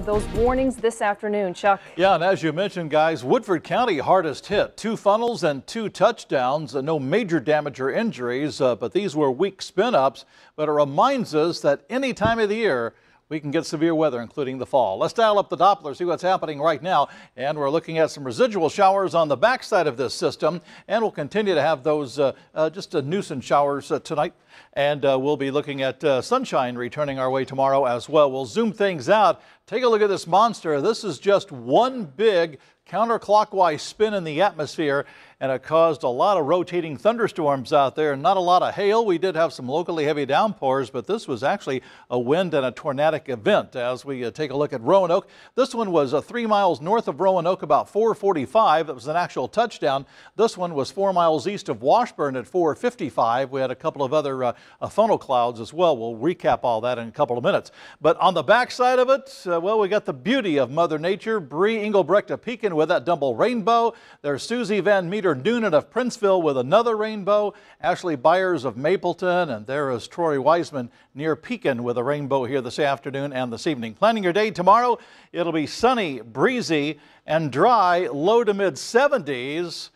of those warnings this afternoon, Chuck. Yeah, and as you mentioned, guys, Woodford County hardest hit. Two funnels and two touchdowns. Uh, no major damage or injuries, uh, but these were weak spin ups. But it reminds us that any time of the year, we can get severe weather, including the fall. Let's dial up the Doppler, see what's happening right now. And we're looking at some residual showers on the backside of this system. And we'll continue to have those uh, uh, just a uh, nuisance showers uh, tonight. And uh, we'll be looking at sunshine returning our way tomorrow as well. We'll zoom things out. Take a look at this monster. This is just one big counterclockwise spin in the atmosphere, and it caused a lot of rotating thunderstorms out there. Not a lot of hail. We did have some locally heavy downpours, but this was actually a wind and a tornadic event. As we uh, take a look at Roanoke, this one was uh, three miles north of Roanoke, about 445. That was an actual touchdown. This one was four miles east of Washburn at 455. We had a couple of other uh, uh, funnel clouds as well. We'll recap all that in a couple of minutes. But on the backside of it, uh, well, we got the beauty of Mother Nature. Bree Engelbrecht of Pekin with that double rainbow. There's Susie Van Meter Noonan of Princeville with another rainbow. Ashley Byers of Mapleton. And there is Troy Wiseman near Pekin with a rainbow here this afternoon and this evening. Planning your day tomorrow, it'll be sunny, breezy, and dry, low to mid 70s.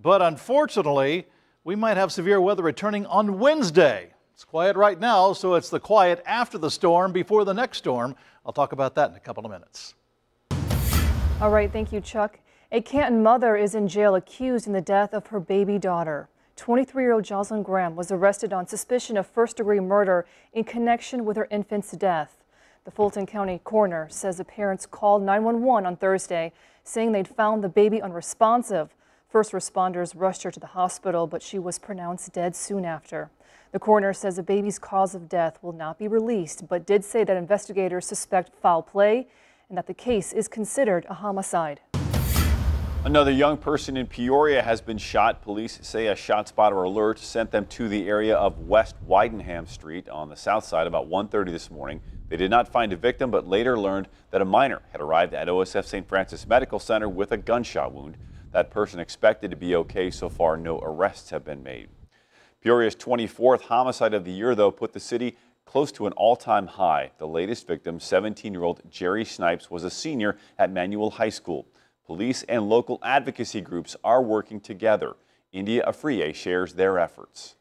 But unfortunately, we might have severe weather returning on Wednesday. It's quiet right now, so it's the quiet after the storm before the next storm. I'll talk about that in a couple of minutes. All right, thank you, Chuck. A Canton mother is in jail accused in the death of her baby daughter. 23-year-old Jocelyn Graham was arrested on suspicion of first-degree murder in connection with her infant's death. The Fulton County coroner says the parents called 911 on Thursday, saying they'd found the baby unresponsive. First responders rushed her to the hospital, but she was pronounced dead soon after. The coroner says the baby's cause of death will not be released, but did say that investigators suspect foul play and that the case is considered a homicide. Another young person in Peoria has been shot. Police say a shot spotter alert sent them to the area of West Widenham Street on the south side about 1.30 this morning. They did not find a victim, but later learned that a minor had arrived at OSF St. Francis Medical Center with a gunshot wound. That person expected to be okay. So far, no arrests have been made. Peoria's 24th homicide of the year, though, put the city close to an all time high. The latest victim, 17 year old Jerry Snipes, was a senior at Manual High School. Police and local advocacy groups are working together. India Afriye shares their efforts.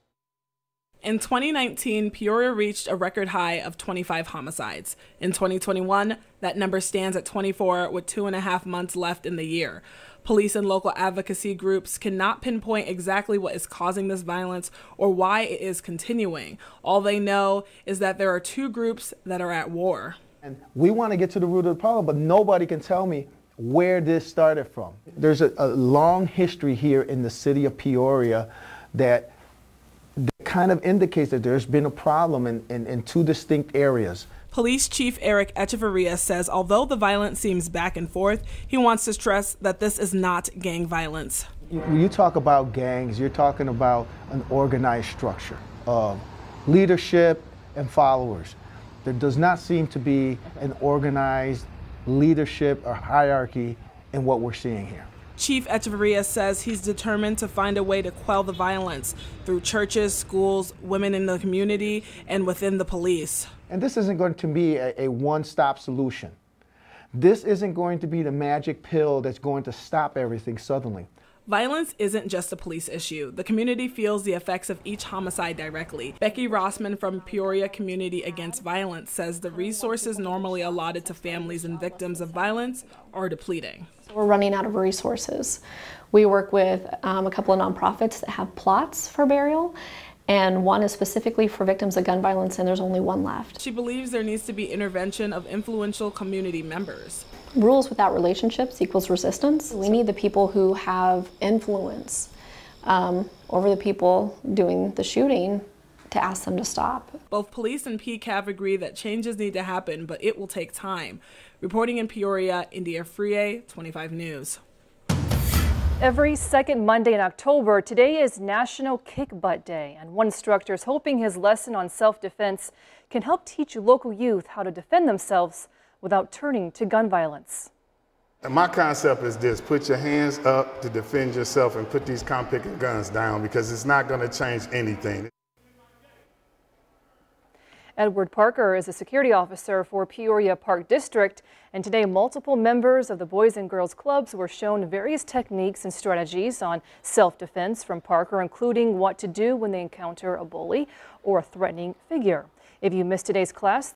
In 2019, Peoria reached a record high of 25 homicides. In 2021, that number stands at 24 with two and a half months left in the year. Police and local advocacy groups cannot pinpoint exactly what is causing this violence or why it is continuing. All they know is that there are two groups that are at war. And we want to get to the root of the problem, but nobody can tell me where this started from. There's a, a long history here in the city of Peoria that kind of indicates that there's been a problem in, in, in two distinct areas. Police Chief Eric Echeverria says although the violence seems back and forth, he wants to stress that this is not gang violence. When you talk about gangs, you're talking about an organized structure of leadership and followers. There does not seem to be an organized leadership or hierarchy in what we're seeing here. Chief Echevarria says he's determined to find a way to quell the violence through churches, schools, women in the community, and within the police. And this isn't going to be a, a one stop solution. This isn't going to be the magic pill that's going to stop everything suddenly. Violence isn't just a police issue. The community feels the effects of each homicide directly. Becky Rossman from Peoria Community Against Violence says the resources normally allotted to families and victims of violence are depleting. We're running out of resources. We work with um, a couple of nonprofits that have plots for burial, and one is specifically for victims of gun violence, and there's only one left. She believes there needs to be intervention of influential community members rules without relationships equals resistance. We need the people who have influence um, over the people doing the shooting to ask them to stop. Both police and PCAV agree that changes need to happen, but it will take time. Reporting in Peoria, India Frie, 25 News. Every second Monday in October, today is National Kick Butt Day, and one instructor is hoping his lesson on self defense can help teach local youth how to defend themselves without turning to gun violence. My concept is this put your hands up to defend yourself and put these compicking guns down because it's not going to change anything. Edward Parker is a security officer for Peoria Park District, and today multiple members of the Boys and Girls Clubs were shown various techniques and strategies on self-defense from Parker, including what to do when they encounter a bully or a threatening figure. If you missed today's class,